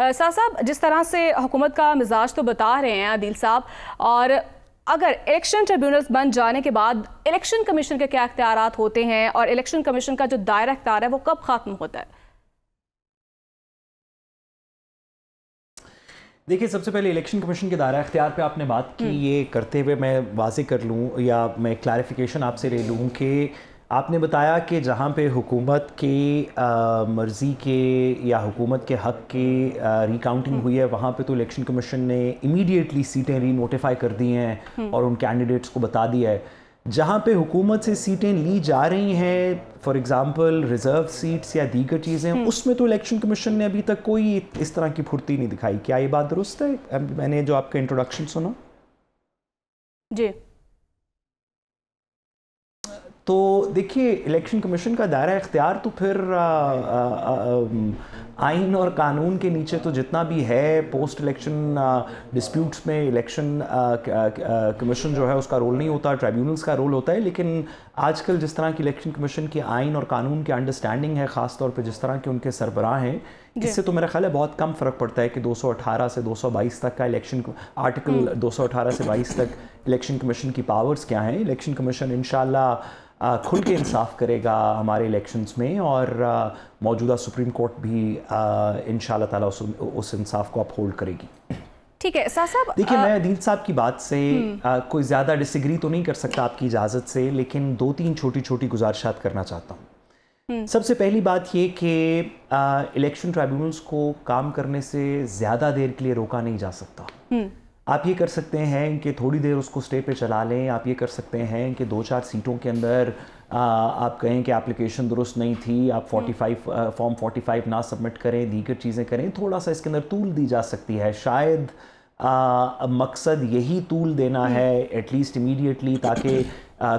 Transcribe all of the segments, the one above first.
साहब साहब जिस तरह से हुकूमत का मिजाज तो बता रहे हैं आदिल साहब और अगर इलेक्शन ट्रिब्यूनल्स बन जाने के बाद इलेक्शन कमीशन के क्या अख्तियार होते हैं और इलेक्शन कमीशन का जो दायरा अख्तियार है वो कब ख़त्म होता है देखिए सबसे पहले इलेक्शन कमीशन के दायरा अख्तियार पे आपने बात की हम्म। ये करते हुए मैं वाजे कर लूँ या मैं क्लैरिफिकेशन आपसे ले लूँ कि आपने बताया कि जहाँ पे हुकूमत की मर्ज़ी के या हुकूमत के हक़ की रिकाउंटिंग हुई है वहाँ पे तो इलेक्शन कमीशन ने इमीडिएटली सीटें री नोटिफाई कर दी हैं हम्म। और उन कैंडिडेट्स को बता दिया है जहाँ पे हुकूमत से सीटें ली जा रही हैं फॉर एग्ज़ाम्पल रिज़र्व सीट्स या दीगर चीज़ें हम्म। उसमें तो इलेक्शन कमीशन ने अभी तक कोई इस तरह की फुर्ती नहीं दिखाई क्या ये बात दुरुस्त है मैंने जो आपका इंट्रोडक्शन सुना जी तो देखिए इलेक्शन कमीशन का दायरा इख्तियार तो फिर आइन और कानून के नीचे तो जितना भी है पोस्ट इलेक्शन डिस्प्यूट्स में इलेक्शन कमीशन जो है उसका रोल नहीं होता ट्राइब्यूनल्स का रोल होता है लेकिन आजकल जिस तरह की इलेक्शन कमीशन की आइन और कानून की अंडरस्टैंडिंग है ख़ासतौर पर जिस तरह के उनके सरबराह हैं इससे तो मेरा ख्याल है बहुत कम फ़र्क पड़ता है कि 218 से 222 तक का इलेक्शन आर्टिकल 218 से 22 तक इलेक्शन कमीशन की पावर्स क्या हैं इलेक्शन कमीशन इनशाला खुल के इंसाफ करेगा हमारे इलेक्शंस में और मौजूदा सुप्रीम कोर्ट भी इन ताला उस, उस इंसाफ को अपहोल्ड करेगी ठीक है साहब देखिए मैं अदील साहब की बात से हम्म। आ, कोई ज़्यादा डिसग्री तो नहीं कर सकता आपकी इजाज़त से लेकिन दो तीन छोटी छोटी गुजारिशात करना चाहता हूँ हम्म। सबसे पहली बात ये कि इलेक्शन ट्राइब्यूनल्स को काम करने से ज़्यादा देर के लिए रोका नहीं जा सकता हम्म। आप ये कर सकते हैं कि थोड़ी देर उसको स्टे पे चला लें आप ये कर सकते हैं कि दो चार सीटों के अंदर आ, आप कहें कि एप्लीकेशन दुरुस्त नहीं थी आप 45 फॉर्म 45 ना सबमिट करें दीगर चीज़ें करें थोड़ा सा इसके अंदर तूल दी जा सकती है शायद आ, मकसद यही तूल देना हम्म। है एटलीस्ट इमीडिएटली ताकि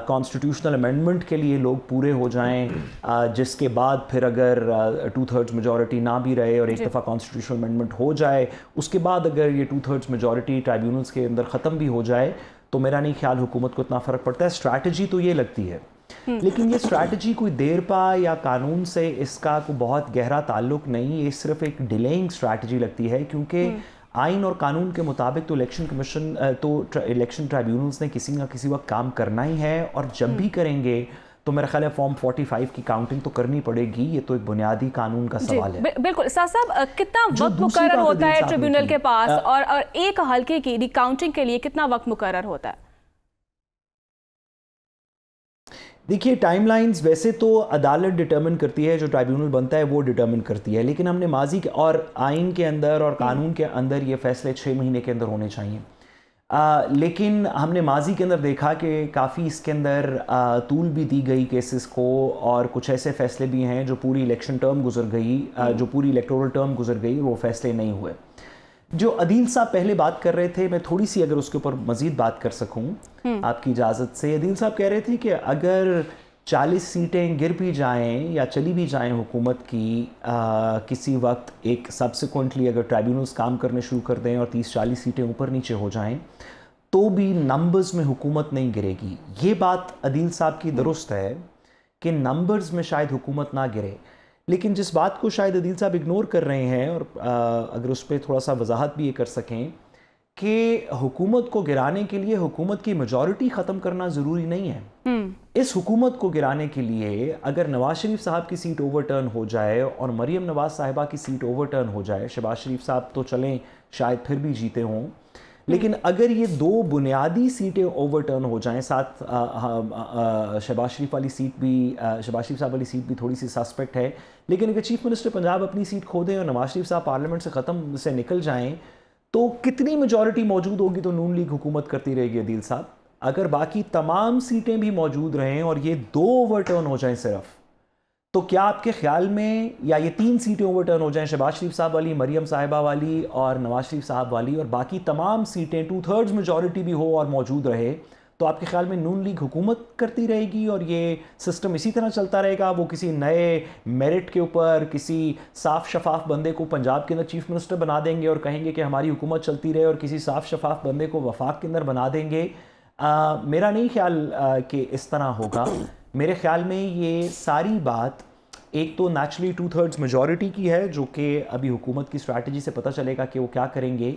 कॉन्स्टिट्यूशनल अमेंडमेंट के लिए लोग पूरे हो जाएं जिसके बाद फिर अगर टू थर्ड्स मेजोरिटी ना भी रहे और एक दफ़ा कॉन्स्टिट्यूशनल अमेंडमेंट हो जाए उसके बाद अगर ये टू थर्ड्स मेजोरिटी ट्राइब्यूनल्स के अंदर ख़त्म भी हो जाए तो मेरा नहीं ख्याल हुकूमत को इतना फ़र्क पड़ता है स्ट्रैटी तो ये लगती है हम्म। लेकिन ये स्ट्रैटी कोई देर पा या कानून से इसका कोई बहुत गहरा ताल्लुक नहीं ये सिर्फ एक डिलेइंग स्ट्रैटी लगती है क्योंकि हम्म। आइन और कानून के मुताबिक तो इलेक्शन कमीशन तो इलेक्शन ट्राइब्यूनल्स ने किसी ना किसी वक्त काम करना ही है और जब भी हम्म। करेंगे तो मेरा ख्याल है फॉर्म 45 की काउंटिंग तो करनी पड़ेगी ये तो एक बुनियादी कानून का सवाल है बिल्कुल साहब कितना वक्त मुकर होता है ट्रिब्यूनल के पास और, और एक हल्के की रिकाउंटिंग के लिए कितना वक्त मुकर होता है देखिए टाइमलाइंस वैसे तो अदालत डिटर्मिन करती है जो ट्राइब्यूनल बनता है वो डिटर्मिन करती है लेकिन हमने माजी के और आइन के अंदर और हम्म। कानून के अंदर ये फैसले छः महीने के अंदर होने चाहिए आ, लेकिन हमने माजी के अंदर देखा कि काफ़ी इसके अंदर तूल भी दी गई केसेस को और कुछ ऐसे फैसले भी हैं जो पूरी इलेक्शन टर्म गुजर गई आ, हम्म। जो पूरी इलेक्टोरल टर्म गुजर गई वो फैसले नहीं हुए जो अदील साहब पहले बात कर रहे थे मैं थोड़ी सी अगर उसके ऊपर मजीद बात कर सकूं हम्म। आपकी इजाज़त से अदील साहब कह रहे थे कि अगर 40 सीटें गिर भी जाएं या चली भी जाएं हुकूमत की आ, किसी वक्त एक सब्सिक्वेंटली अगर ट्राइब्यूनल्स काम करने शुरू कर दें और 30-40 सीटें ऊपर नीचे हो जाएं तो भी नंबर्स में हुकूमत नहीं गिरेगी ये बात अदील साहब की दुरुस्त है कि नंबर्स में शायद हुकूमत ना गिरे लेकिन जिस बात को शायद अदील साहब इग्नोर कर रहे हैं और अगर उस पर थोड़ा सा वजाहत भी ये कर सकें कि हुकूमत को गिराने के लिए हुकूमत की मेजोरिटी ख़त्म करना ज़रूरी नहीं है हम्म। इस हुकूमत को गिराने के लिए अगर नवाज शरीफ साहब की सीट ओवरटर्न हो जाए और मरीम नवाज साहिबा की सीट ओवरटर्न हो जाए शबाज शरीफ साहब तो चलें शायद फिर भी जीते हों लेकिन अगर ये दो बुनियादी सीटें ओवरटर्न हो जाएं साथ शहबाज शरीफ वाली सीट भी शहबाज शरीफ साहब वाली सीट भी थोड़ी सी सस्पेक्ट है लेकिन अगर चीफ मिनिस्टर पंजाब अपनी सीट खो दें और नवाज शरीफ साहब पार्लियामेंट से ख़त्म से निकल जाएँ तो कितनी मेजोरिटी मौजूद होगी तो नून लीग हुकूमत करती रहेगी अदील साहब अगर बाकी तमाम सीटें भी मौजूद रहें और ये दो ओवरटर्न हो जाएँ सिर्फ तो क्या आपके ख्याल में या ये तीन सीटें ओवरटर्न हो जाएं शहबाज शरीफ साहब वाली मरियम साहिबा वाली और नवाज शरीफ साहब वाली और बाकी तमाम सीटें टू थर्ड्स मेजॉरिटी भी हो और मौजूद रहे तो आपके ख्याल में नून लीग हुकूमत करती रहेगी और ये सिस्टम इसी तरह चलता रहेगा वो किसी नए मेरिट के ऊपर किसी साफ शफाफ बंदे को पंजाब के अंदर चीफ मिनिस्टर बना देंगे और कहेंगे कि हमारी हुकूमत चलती रहे और किसी साफ शफाफ बंदे को वफाक के अंदर बना देंगे आ, मेरा नहीं ख्याल कि इस तरह होगा मेरे ख्याल में ये सारी बात एक तो नेचुरली टू थर्ड्स मेजोरिटी की है जो कि अभी हुकूमत की स्ट्रैटेजी से पता चलेगा कि वो क्या करेंगे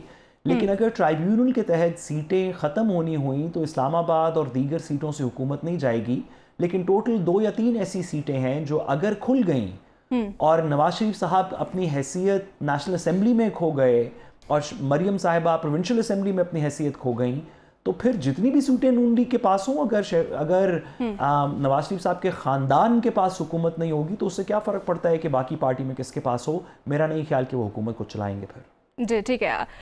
लेकिन हम्म। अगर ट्राइब्यूनल के तहत सीटें ख़त्म होनी हुई तो इस्लामाबाद और दीगर सीटों से हुकूमत नहीं जाएगी लेकिन टोटल दो या तीन ऐसी सीटें हैं जो अगर खुल गईं हम्म। और नवाज शरीफ साहब अपनी हैसियत नेशनल असम्बली में खो गए और मरियम साहिबा प्रोविंशल असम्बली में अपनी हैसियत खो गई तो फिर जितनी भी सीटें नून लीग के पास हों अगर अगर हम्म। नवाज शरीफ साहब के ख़ानदान के पास हुकूमत नहीं होगी तो उससे क्या फ़र्क पड़ता है कि बाकी पार्टी में किसके पास हो मेरा नहीं ख्याल कि वो हुकूमत को चलाएंगे फिर जी ठीक है